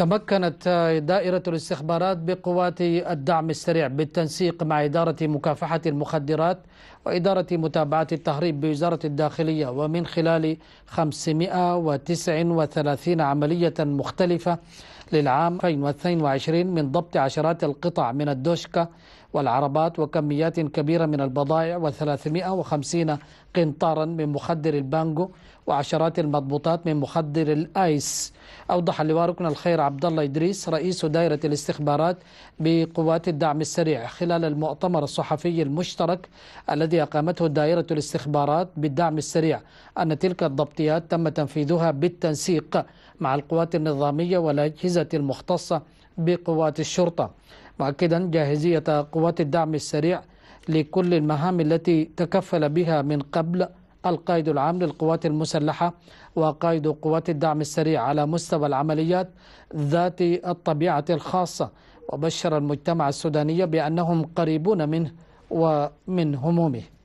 تمكنت دائرة الاستخبارات بقوات الدعم السريع بالتنسيق مع إدارة مكافحة المخدرات وإدارة متابعة التهريب بوزارة الداخلية ومن خلال 539 عملية مختلفة للعام 2022 من ضبط عشرات القطع من الدوشكا والعربات وكميات كبيرة من البضائع و350 قنطارا من مخدر البانجو وعشرات المضبوطات من مخدر الآيس أوضح اللواء ركن الخير عبد الله إدريس رئيس دائرة الاستخبارات بقوات الدعم السريع خلال المؤتمر الصحفي المشترك الذي أقامته دائرة الاستخبارات بالدعم السريع أن تلك الضبطيات تم تنفيذها بالتنسيق مع القوات النظامية والأجهزة المختصة بقوات الشرطة مؤكدا جاهزية قوات الدعم السريع لكل المهام التي تكفل بها من قبل القائد العام للقوات المسلحة وقائد قوات الدعم السريع على مستوى العمليات ذات الطبيعة الخاصة وبشر المجتمع السوداني بأنهم قريبون منه ومن همومه